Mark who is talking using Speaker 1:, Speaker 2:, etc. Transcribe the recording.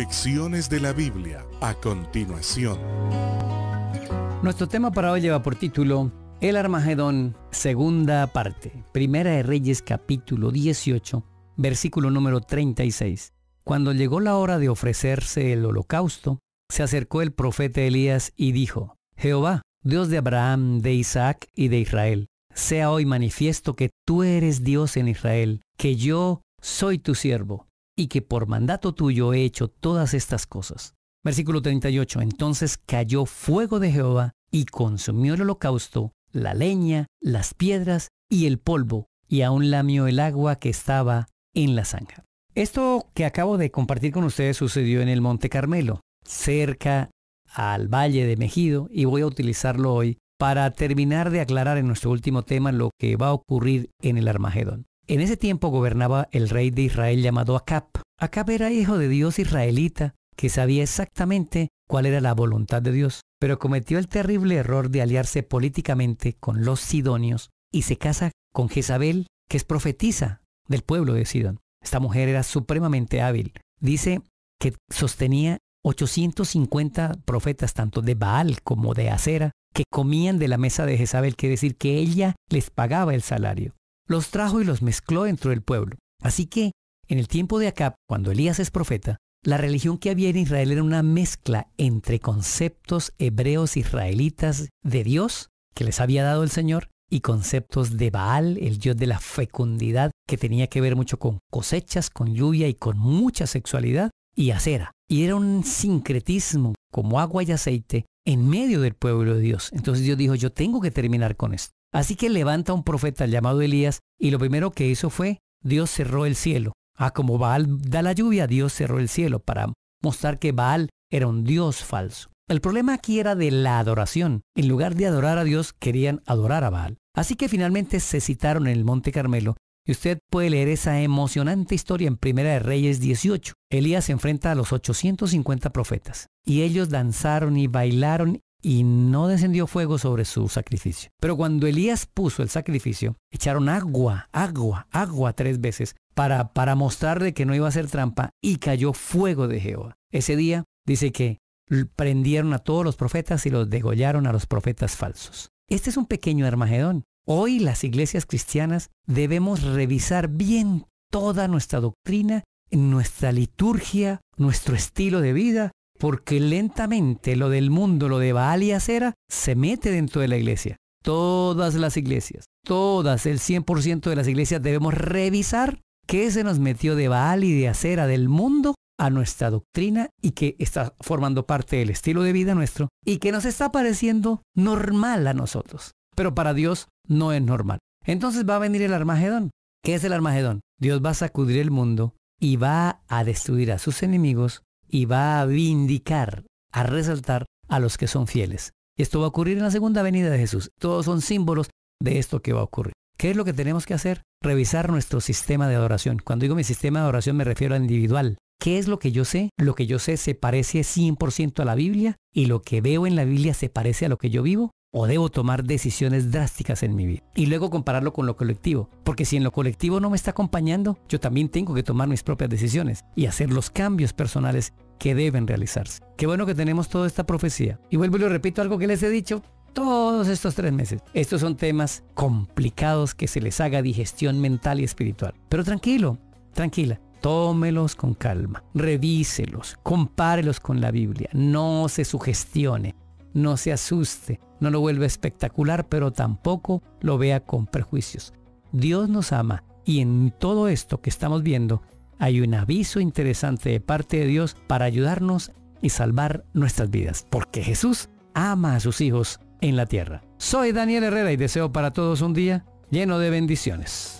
Speaker 1: Lecciones de la Biblia a continuación. Nuestro tema para hoy lleva por título El Armagedón, segunda parte, Primera de Reyes capítulo 18, versículo número 36. Cuando llegó la hora de ofrecerse el holocausto, se acercó el profeta Elías y dijo, Jehová, Dios de Abraham, de Isaac y de Israel, sea hoy manifiesto que tú eres Dios en Israel, que yo soy tu siervo y que por mandato tuyo he hecho todas estas cosas. Versículo 38. Entonces cayó fuego de Jehová y consumió el holocausto, la leña, las piedras y el polvo, y aún lamió el agua que estaba en la zanja. Esto que acabo de compartir con ustedes sucedió en el Monte Carmelo, cerca al Valle de Mejido, y voy a utilizarlo hoy para terminar de aclarar en nuestro último tema lo que va a ocurrir en el Armagedón. En ese tiempo gobernaba el rey de Israel llamado Acap. Acab era hijo de Dios israelita, que sabía exactamente cuál era la voluntad de Dios, pero cometió el terrible error de aliarse políticamente con los sidonios y se casa con Jezabel, que es profetisa del pueblo de Sidón. Esta mujer era supremamente hábil. Dice que sostenía 850 profetas, tanto de Baal como de Acera, que comían de la mesa de Jezabel, quiere decir que ella les pagaba el salario los trajo y los mezcló dentro del pueblo. Así que, en el tiempo de Acab, cuando Elías es profeta, la religión que había en Israel era una mezcla entre conceptos hebreos israelitas de Dios, que les había dado el Señor, y conceptos de Baal, el dios de la fecundidad, que tenía que ver mucho con cosechas, con lluvia y con mucha sexualidad, y acera. Y era un sincretismo como agua y aceite en medio del pueblo de Dios. Entonces Dios dijo, yo tengo que terminar con esto. Así que levanta un profeta llamado Elías y lo primero que hizo fue, Dios cerró el cielo. Ah, como Baal da la lluvia, Dios cerró el cielo para mostrar que Baal era un Dios falso. El problema aquí era de la adoración. En lugar de adorar a Dios, querían adorar a Baal. Así que finalmente se citaron en el Monte Carmelo y usted puede leer esa emocionante historia en Primera de Reyes 18. Elías se enfrenta a los 850 profetas y ellos danzaron y bailaron y no descendió fuego sobre su sacrificio. Pero cuando Elías puso el sacrificio, echaron agua, agua, agua tres veces para, para mostrarle que no iba a ser trampa y cayó fuego de Jehová. Ese día dice que prendieron a todos los profetas y los degollaron a los profetas falsos. Este es un pequeño Armagedón. Hoy las iglesias cristianas debemos revisar bien toda nuestra doctrina, nuestra liturgia, nuestro estilo de vida, porque lentamente lo del mundo, lo de Baal y Acera, se mete dentro de la iglesia. Todas las iglesias, todas, el 100% de las iglesias debemos revisar qué se nos metió de Baal y de Acera del mundo a nuestra doctrina y que está formando parte del estilo de vida nuestro y que nos está pareciendo normal a nosotros. Pero para Dios no es normal. Entonces va a venir el Armagedón. ¿Qué es el Armagedón? Dios va a sacudir el mundo y va a destruir a sus enemigos y va a vindicar, a resaltar a los que son fieles. Esto va a ocurrir en la segunda venida de Jesús. Todos son símbolos de esto que va a ocurrir. ¿Qué es lo que tenemos que hacer? Revisar nuestro sistema de adoración. Cuando digo mi sistema de adoración me refiero al individual. ¿Qué es lo que yo sé? Lo que yo sé se parece 100% a la Biblia y lo que veo en la Biblia se parece a lo que yo vivo o debo tomar decisiones drásticas en mi vida. Y luego compararlo con lo colectivo, porque si en lo colectivo no me está acompañando, yo también tengo que tomar mis propias decisiones y hacer los cambios personales que deben realizarse. Qué bueno que tenemos toda esta profecía. Y vuelvo y lo repito algo que les he dicho todos estos tres meses. Estos son temas complicados que se les haga digestión mental y espiritual. Pero tranquilo, tranquila. Tómelos con calma, revíselos, compárelos con la Biblia, no se sugestione, no se asuste, no lo vuelva espectacular, pero tampoco lo vea con prejuicios. Dios nos ama y en todo esto que estamos viendo hay un aviso interesante de parte de Dios para ayudarnos y salvar nuestras vidas, porque Jesús ama a sus hijos en la tierra. Soy Daniel Herrera y deseo para todos un día lleno de bendiciones.